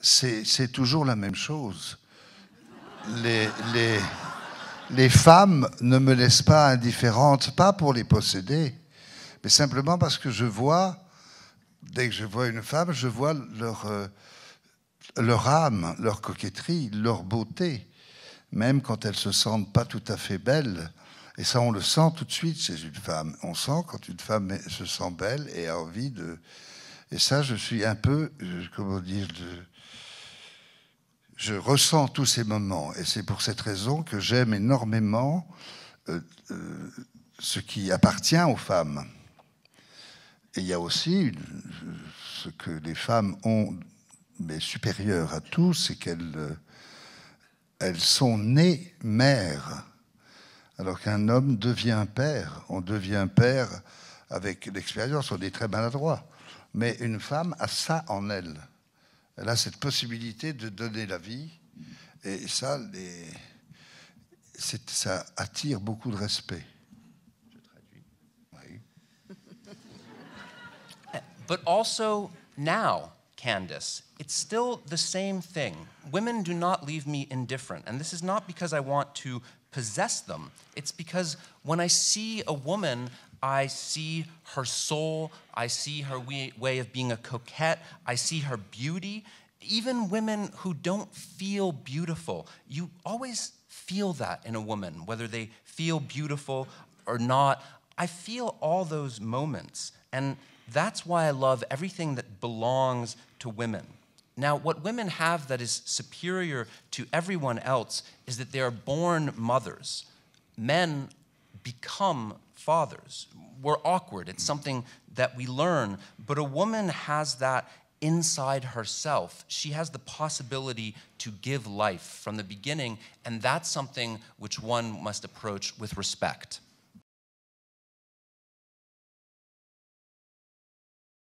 c'est toujours la même chose. Les, les, les femmes ne me laissent pas indifférente, pas pour les posséder, mais simplement parce que je vois, dès que je vois une femme, je vois leur, euh, leur âme, leur coquetterie, leur beauté, même quand elles se sentent pas tout à fait belles. Et ça, on le sent tout de suite chez une femme. On sent quand une femme se sent belle et a envie de, et ça, je suis un peu, comment dire, je, ressens tous ces moments. Et c'est pour cette raison que j'aime énormément euh, euh, ce qui appartient aux femmes. Et il y a aussi ce que les femmes ont, mais supérieur à tout, c'est qu'elles euh, elles sont nées mères, alors qu'un homme devient père. On devient père avec l'expérience, on est très maladroit. Mais une femme a ça en elle. Elle a cette possibilité de donner la vie. Et ça, ça attire beaucoup de respect. Je traduis. Oui. But also now, Candace, it's still the same thing. Women do not leave me indifferent. And this is not because I want to possess them. It's because when I see a woman, I see her soul. I see her way of being a coquette. I see her beauty. Even women who don't feel beautiful, you always feel that in a woman, whether they feel beautiful or not. I feel all those moments. And that's why I love everything that belongs to women. Now, what women have that is superior to everyone else is that they are born mothers. Men become fathers. We're awkward, it's something that we learn, but a woman has that inside herself. She has the possibility to give life from the beginning, and that's something which one must approach with respect.